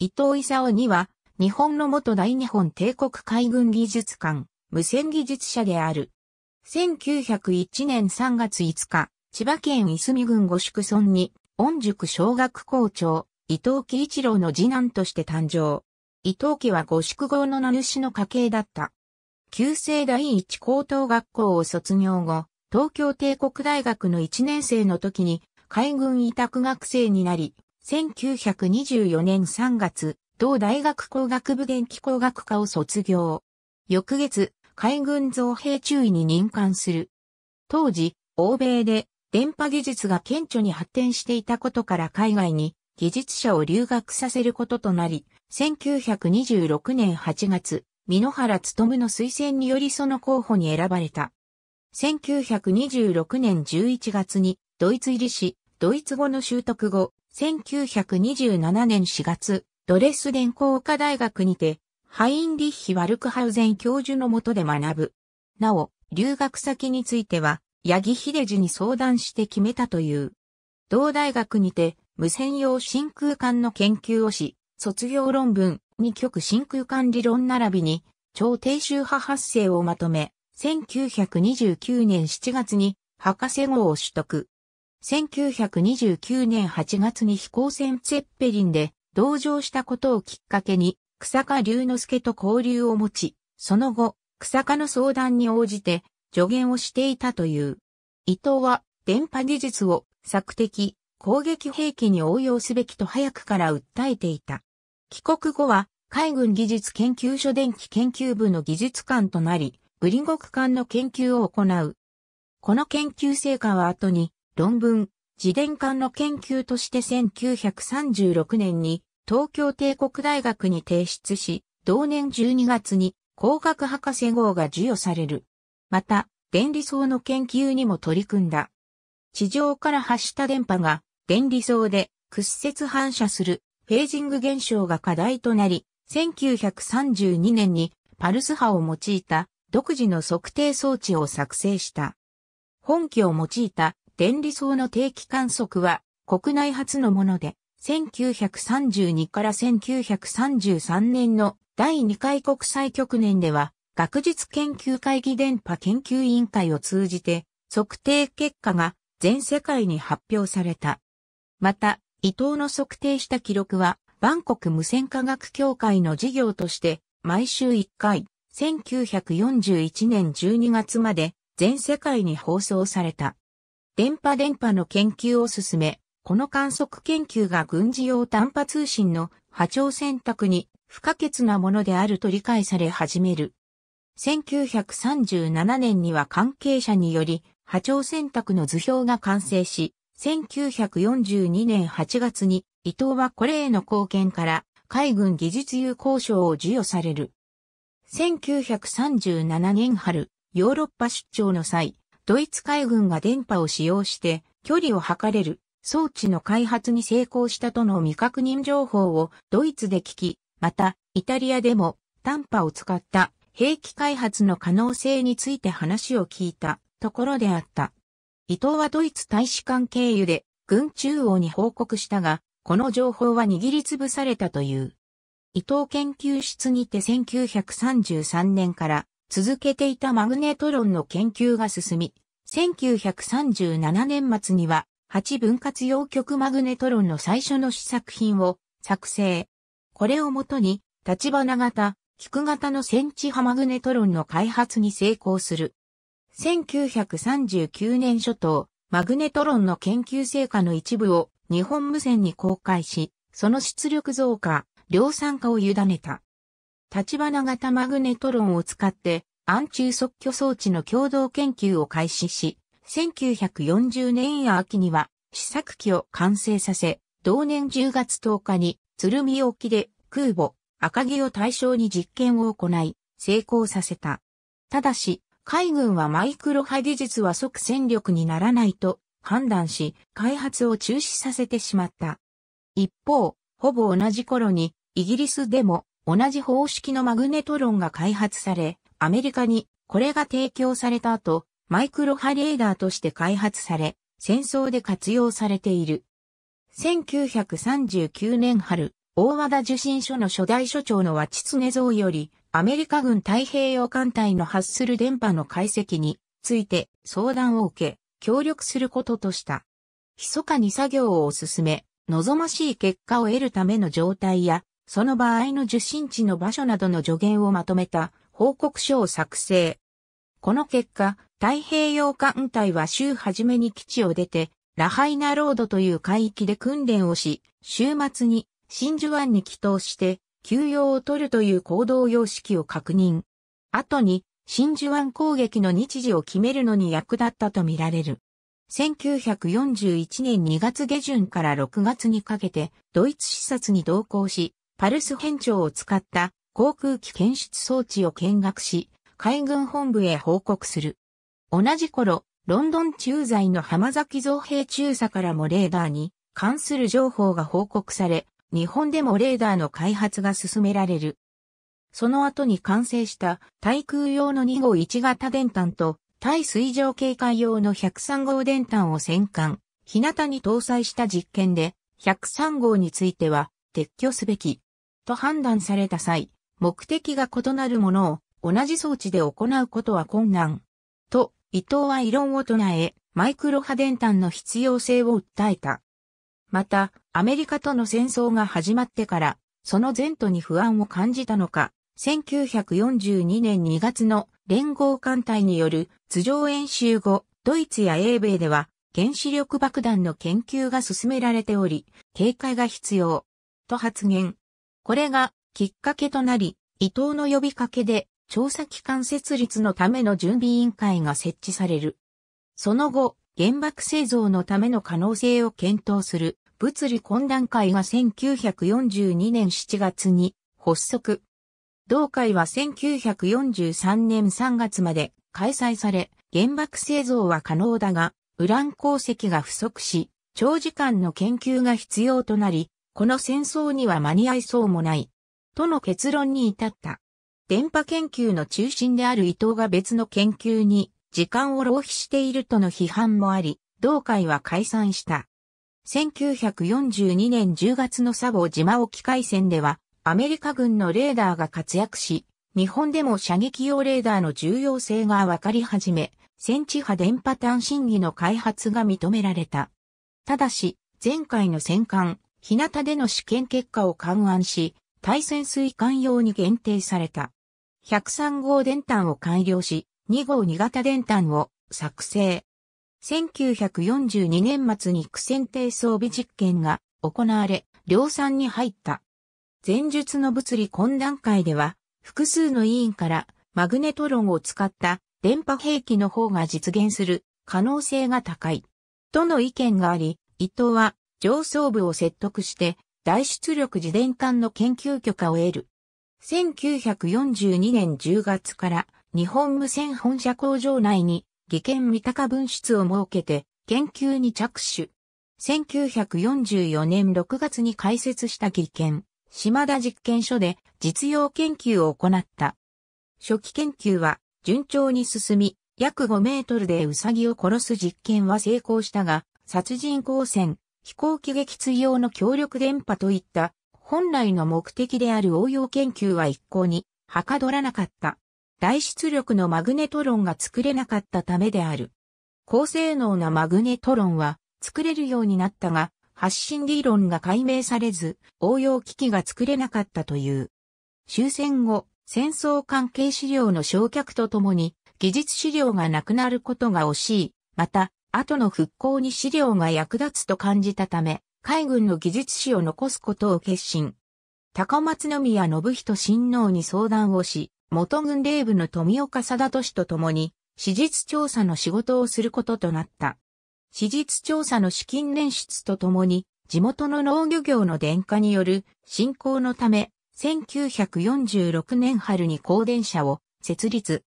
伊藤勲には、日本の元大日本帝国海軍技術館、無線技術者である。1901年3月5日、千葉県いすみ郡五宿村に、御宿小学校長、伊藤喜一郎の次男として誕生。伊藤家は五宿号の名主の家系だった。旧制第一高等学校を卒業後、東京帝国大学の1年生の時に海軍委託学生になり、1924年3月、同大学工学部電気工学科を卒業。翌月、海軍造兵中尉に任官する。当時、欧米で電波技術が顕著に発展していたことから海外に技術者を留学させることとなり、1926年8月、美濃原勤の推薦によりその候補に選ばれた。1926年11月にドイツ入りし、ドイツ語の習得後、1927年4月、ドレスデン工科大学にて、ハインリッヒ・ワルクハウゼン教授のもとで学ぶ。なお、留学先については、ヤギ・ヒデジに相談して決めたという。同大学にて、無線用真空管の研究をし、卒業論文、二極真空管理論並びに、超低周波発生をまとめ、1929年7月に博士号を取得。1929年8月に飛行船ツェッペリンで同乗したことをきっかけに、草加龍之介と交流を持ち、その後、草加の相談に応じて助言をしていたという。伊藤は、電波技術を策敵、攻撃兵器に応用すべきと早くから訴えていた。帰国後は、海軍技術研究所電気研究部の技術官となり、ブリゴク艦の研究を行う。この研究成果は後に、論文、自伝館の研究として1936年に東京帝国大学に提出し、同年12月に工学博士号が授与される。また、電離層の研究にも取り組んだ。地上から発した電波が電離層で屈折反射するフェージング現象が課題となり、1932年にパルス波を用いた独自の測定装置を作成した。本機を用いた電離層の定期観測は国内初のもので、1932から1933年の第2回国際局年では、学術研究会議電波研究委員会を通じて、測定結果が全世界に発表された。また、伊藤の測定した記録は、バンコク無線科学協会の事業として、毎週1回、1941年12月まで全世界に放送された。電波電波の研究を進め、この観測研究が軍事用短波通信の波長選択に不可欠なものであると理解され始める。1937年には関係者により波長選択の図表が完成し、1942年8月に伊藤はこれへの貢献から海軍技術有効賞を授与される。1937年春、ヨーロッパ出張の際、ドイツ海軍が電波を使用して距離を測れる装置の開発に成功したとの未確認情報をドイツで聞き、またイタリアでも短波を使った兵器開発の可能性について話を聞いたところであった。伊藤はドイツ大使館経由で軍中央に報告したが、この情報は握りつぶされたという。伊藤研究室にて1933年から続けていたマグネトロンの研究が進み、1937年末には8分割用極マグネトロンの最初の試作品を作成。これをもとに、立花型、菊型のセンチ波マグネトロンの開発に成功する。1939年初頭、マグネトロンの研究成果の一部を日本無線に公開し、その出力増加、量産化を委ねた。立花型マグネトロンを使って、暗中即挙装置の共同研究を開始し、1940年秋には試作機を完成させ、同年10月10日に鶴見沖で空母赤城を対象に実験を行い、成功させた。ただし、海軍はマイクロ波技術は即戦力にならないと判断し、開発を中止させてしまった。一方、ほぼ同じ頃に、イギリスでも同じ方式のマグネトロンが開発され、アメリカにこれが提供された後、マイクロ波レーダーとして開発され、戦争で活用されている。1939年春、大和田受信所の初代所長の和地常蔵より、アメリカ軍太平洋艦隊の発する電波の解析について相談を受け、協力することとした。密かに作業を進め、望ましい結果を得るための状態やその場合の受信地の場所などの助言をまとめた報告書を作成。この結果、太平洋艦隊は週初めに基地を出て、ラハイナロードという海域で訓練をし、週末に真珠湾に帰投して、休養を取るという行動様式を確認。後に、真珠湾攻撃の日時を決めるのに役立ったとみられる。1941年2月下旬から6月にかけて、ドイツ視察に同行し、パルス変調を使った航空機検出装置を見学し、海軍本部へ報告する。同じ頃、ロンドン駐在の浜崎造兵中佐からもレーダーに関する情報が報告され、日本でもレーダーの開発が進められる。その後に完成した対空用の2号1型電弾と対水上警戒用の103号電弾を戦艦、日向に搭載した実験で、103号については撤去すべきと判断された際、目的が異なるものを同じ装置で行うことは困難。と、伊藤は異論を唱え、マイクロ波電端の必要性を訴えた。また、アメリカとの戦争が始まってから、その前途に不安を感じたのか、1942年2月の連合艦隊による頭上演習後、ドイツや英米では原子力爆弾の研究が進められており、警戒が必要、と発言。これがきっかけとなり、伊藤の呼びかけで調査機関設立のための準備委員会が設置される。その後、原爆製造のための可能性を検討する物理懇談会が1942年7月に発足。同会は1943年3月まで開催され、原爆製造は可能だが、ウラン鉱石が不足し、長時間の研究が必要となり、この戦争には間に合いそうもない。との結論に至った。電波研究の中心である伊藤が別の研究に時間を浪費しているとの批判もあり、同会は解散した。1942年10月の佐坊島沖海戦では、アメリカ軍のレーダーが活躍し、日本でも射撃用レーダーの重要性が分かり始め、戦地波電波探信技の開発が認められた。ただし、前回の戦艦、日向での試験結果を勘案し、対潜水艦用に限定された。103号電炭を改良し、2号2型電炭を作成。1942年末に苦戦艇装備実験が行われ、量産に入った。前述の物理懇談会では、複数の委員からマグネトロンを使った電波兵器の方が実現する可能性が高い。との意見があり、伊藤は上層部を説得して、大出力自伝艦の研究許可を得る。1942年10月から日本無線本社工場内に技研三鷹分室を設けて研究に着手。1944年6月に開設した技研、島田実験所で実用研究を行った。初期研究は順調に進み、約5メートルでウサギを殺す実験は成功したが、殺人光線、飛行機撃墜用の強力電波といった本来の目的である応用研究は一向にはかどらなかった。大出力のマグネトロンが作れなかったためである。高性能なマグネトロンは作れるようになったが、発信理論が解明されず、応用機器が作れなかったという。終戦後、戦争関係資料の焼却とともに、技術資料がなくなることが惜しい。また、後の復興に資料が役立つと感じたため、海軍の技術史を残すことを決心。高松宮信人親王に相談をし、元軍令部の富岡貞俊と共に、史実調査の仕事をすることとなった。史実調査の資金捻出とともに、地元の農漁業の電化による振興のため、1946年春に光電社を設立。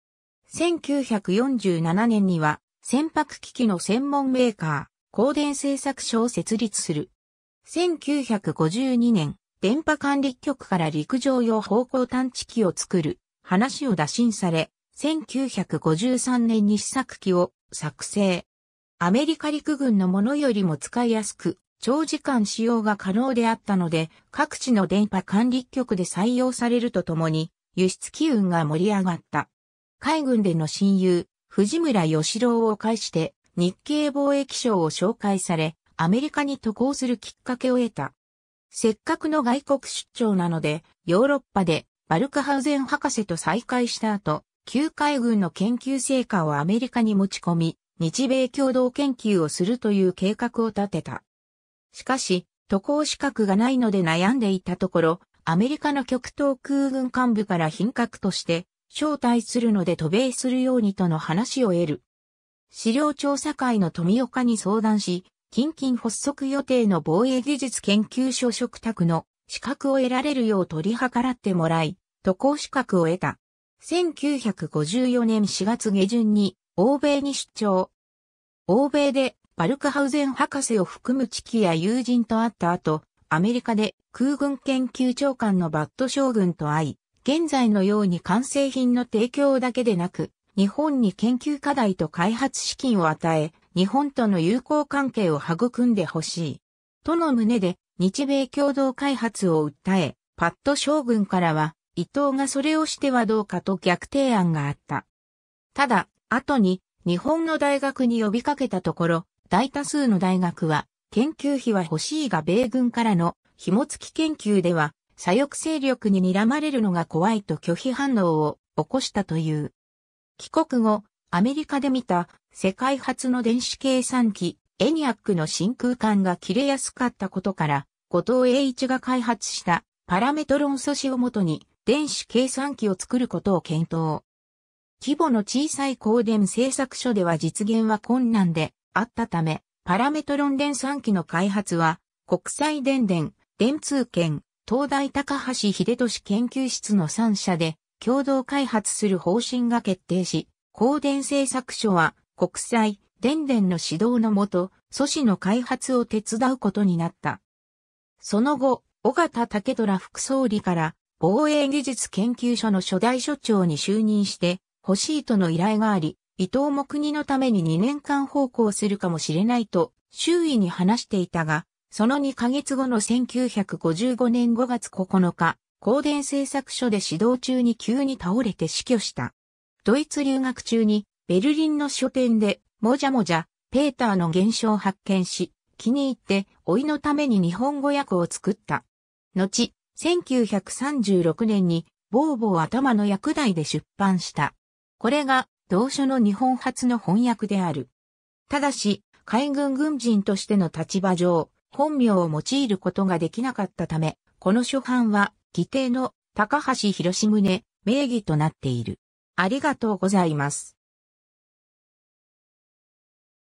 1947年には船舶機器の専門メーカー、光電製作所を設立する。1952年、電波管理局から陸上用方向探知機を作る話を打診され、1953年に試作機を作成。アメリカ陸軍のものよりも使いやすく、長時間使用が可能であったので、各地の電波管理局で採用されるとともに、輸出機運が盛り上がった。海軍での親友、藤村義郎を介して日経貿易省を紹介され、アメリカに渡航するきっかけを得た。せっかくの外国出張なので、ヨーロッパでバルクハウゼン博士と再会した後、旧海軍の研究成果をアメリカに持ち込み、日米共同研究をするという計画を立てた。しかし、渡航資格がないので悩んでいたところ、アメリカの極東空軍幹部から品格として、招待するので渡米するようにとの話を得る。資料調査会の富岡に相談し、近々発足予定の防衛技術研究所職宅の資格を得られるよう取り計らってもらい、渡航資格を得た。1954年4月下旬に欧米に出張。欧米でバルクハウゼン博士を含む地域や友人と会った後、アメリカで空軍研究長官のバット将軍と会い、現在のように完成品の提供だけでなく、日本に研究課題と開発資金を与え、日本との友好関係を育んでほしい。との旨で、日米共同開発を訴え、パッド将軍からは、伊藤がそれをしてはどうかと逆提案があった。ただ、後に、日本の大学に呼びかけたところ、大多数の大学は、研究費は欲しいが米軍からの紐付き研究では左翼勢力に睨まれるのが怖いと拒否反応を起こしたという。帰国後、アメリカで見た世界初の電子計算機エニアックの真空管が切れやすかったことから、後藤栄一が開発したパラメトロン素子をもとに電子計算機を作ることを検討。規模の小さい光電製作所では実現は困難であったため、パラメトロン電算機の開発は国際電電、電通圏、東大高橋秀俊研究室の3社で共同開発する方針が決定し、光電製作所は国際、電電の指導のもと、組織の開発を手伝うことになった。その後、尾形武虎副総理から防衛技術研究所の初代所長に就任して、欲しいとの依頼があり、伊藤も国のために2年間奉公するかもしれないと周囲に話していたが、その2ヶ月後の1955年5月9日、高電製作所で指導中に急に倒れて死去した。ドイツ留学中に、ベルリンの書店で、もじゃもじゃ、ペーターの現象を発見し、気に入って、老いのために日本語訳を作った。後、1936年に、ボーボー頭の薬代で出版した。これが、同書の日本初の翻訳である。ただし、海軍軍人としての立場上、本名を用いることができなかったため、この初版は、義弟の高橋博宗名義となっている。ありがとうございます。